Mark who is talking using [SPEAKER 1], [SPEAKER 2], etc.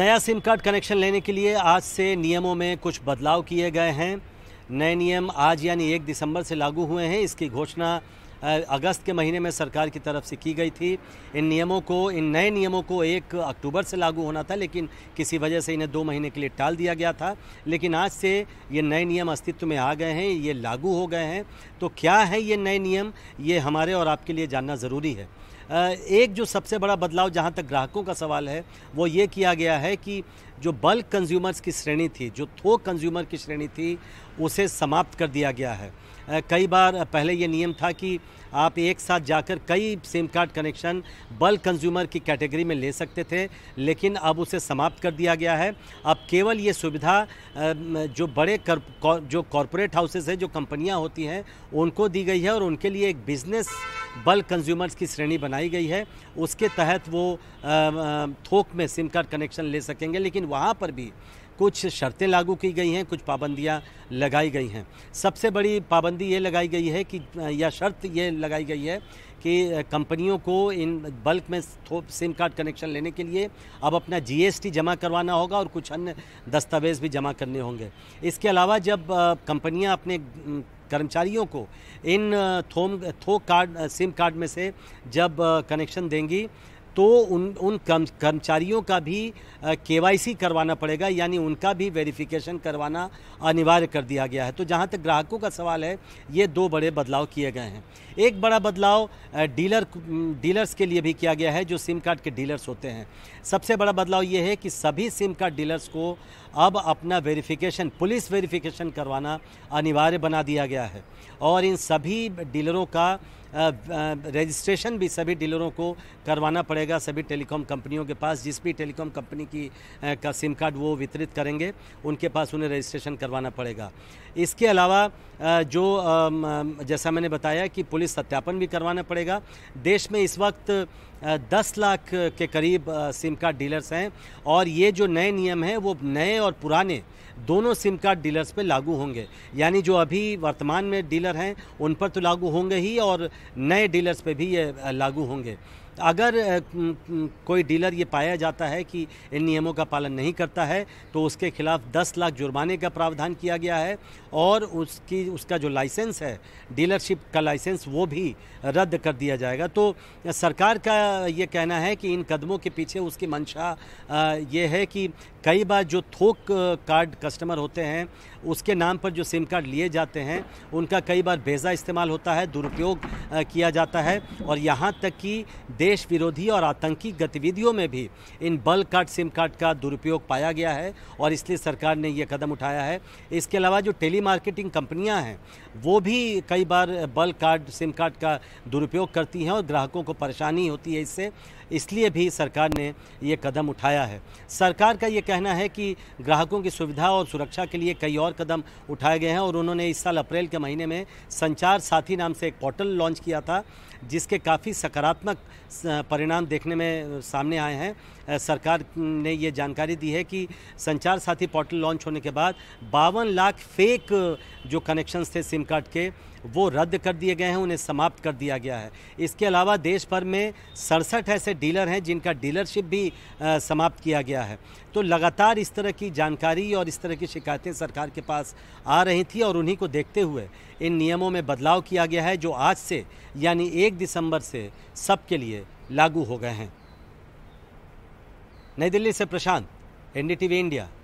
[SPEAKER 1] नया SIM card connection लेने के लिए आज से नियमों में कुछ बदलाव किए गए हैं नए नियम आज यानी एक दिसंबर से लागू हुए हैं इसकी घोषणा अगस्त के महीने में सरकार की तरफ से की गई थी इन नियमों को इन नए नियमों को एक अक्टूबर से लागू होना था लेकिन किसी वजह से इन्हें दो महीने के लिए टाल दिया गया था लेकिन आज से ये नए नियम अस्तित्व में आ गए हैं ये लागू हो गए हैं तो क्या है ये नए नियम ये हमारे और आपके लिए जानना ज़रूरी है एक जो सबसे बड़ा बदलाव जहाँ तक ग्राहकों का सवाल है वो ये किया गया है कि जो बल्क कंज्यूमर्स की श्रेणी थी जो थोक कंज्यूमर की श्रेणी थी उसे समाप्त कर दिया गया है कई बार पहले ये नियम था कि आप एक साथ जाकर कई sim card connection bulk consumer की कैटेगरी में ले सकते थे लेकिन अब उसे समाप्त कर दिया गया है अब केवल ये सुविधा जो बड़े कर, जो कॉरपोरेट हाउसेज हैं जो कंपनियां होती हैं उनको दी गई है और उनके लिए एक बिज़नेस बल्क कंज्यूमर्स की श्रेणी बनाई गई है उसके तहत वो थोक में सिम कार्ड कनेक्शन ले सकेंगे लेकिन वहाँ पर भी कुछ शर्तें लागू की गई हैं कुछ पाबंदियां लगाई गई हैं सबसे बड़ी पाबंदी ये लगाई गई है कि या शर्त ये लगाई गई है कि कंपनियों को इन बल्क में सिम कार्ड कनेक्शन लेने के लिए अब अपना जीएसटी जमा करवाना होगा और कुछ अन्य दस्तावेज़ भी जमा करने होंगे इसके अलावा जब कंपनियां अपने कर्मचारियों को इन थोम थोक कार्ड सिम कार्ड में से जब कनेक्शन देंगी तो उन उन कर्म कर्मचारियों का भी के करवाना पड़ेगा यानी उनका भी वेरिफिकेशन करवाना अनिवार्य कर दिया गया है तो जहाँ तक ग्राहकों का सवाल है ये दो बड़े बदलाव किए गए हैं एक बड़ा बदलाव डीलर डीलर्स के लिए भी किया गया है जो सिम कार्ड के डीलर्स होते हैं सबसे बड़ा बदलाव ये है कि सभी सिम कार्ड डीलर्स को अब अपना वेरिफिकेशन पुलिस वेरिफिकेशन करवाना अनिवार्य बना दिया गया है और इन सभी डीलरों का रजिस्ट्रेशन भी सभी डीलरों को करवाना पड़ेगा सभी टेलीकॉम कंपनियों के पास जिस भी टेलीकॉम कंपनी की का सिम कार्ड वो वितरित करेंगे उनके पास उन्हें रजिस्ट्रेशन करवाना पड़ेगा इसके अलावा जो जैसा मैंने बताया कि पुलिस सत्यापन भी करवाना पड़ेगा देश में इस वक्त दस लाख के करीब सिम कार्ड डीलर्स हैं और ये जो नए नियम हैं वो नए और पुराने दोनों सिम कार्ड डीलर्स पे लागू होंगे यानी जो अभी वर्तमान में डीलर हैं उन पर तो लागू होंगे ही और नए डीलर्स पे भी ये लागू होंगे अगर कोई डीलर ये पाया जाता है कि इन नियमों का पालन नहीं करता है तो उसके खिलाफ 10 लाख जुर्माने का प्रावधान किया गया है और उसकी उसका जो लाइसेंस है डीलरशिप का लाइसेंस वो भी रद्द कर दिया जाएगा तो सरकार का ये कहना है कि इन कदमों के पीछे उसकी मंशा ये है कि कई बार जो थोक कार्ड कस्टमर होते हैं उसके नाम पर जो सिम कार्ड लिए जाते हैं उनका कई बार बेजा इस्तेमाल होता है दुरुपयोग किया जाता है और यहाँ तक कि देश विरोधी और आतंकी गतिविधियों में भी इन बल कार्ड सिम कार्ड का दुरुपयोग पाया गया है और इसलिए सरकार ने यह कदम उठाया है इसके अलावा जो टेली मार्केटिंग कंपनियाँ हैं वो भी कई बार बल कार्ड सिम कार्ड का दुरुपयोग करती हैं और ग्राहकों को परेशानी होती है इससे इसलिए भी सरकार ने ये कदम उठाया है सरकार का ये कहना है कि ग्राहकों की सुविधा और सुरक्षा के लिए कई और कदम उठाए गए हैं और उन्होंने इस साल अप्रैल के महीने में संचार साथी नाम से एक पोर्टल लॉन्च किया था जिसके काफ़ी सकारात्मक परिणाम देखने में सामने आए हैं सरकार ने ये जानकारी दी है कि संचार साथी पोर्टल लॉन्च होने के बाद बावन लाख फेक जो कनेक्शंस थे सिम कार्ड के वो रद्द कर दिए गए हैं उन्हें समाप्त कर दिया गया है इसके अलावा देश भर में सड़सठ ऐसे डीलर हैं जिनका डीलरशिप भी आ, समाप्त किया गया है तो लगातार इस तरह की जानकारी और इस तरह की शिकायतें सरकार के पास आ रही थी और उन्हीं को देखते हुए इन नियमों में बदलाव किया गया है जो आज से यानी एक दिसंबर से सबके लिए लागू हो गए हैं नई दिल्ली से प्रशांत एन इंडिया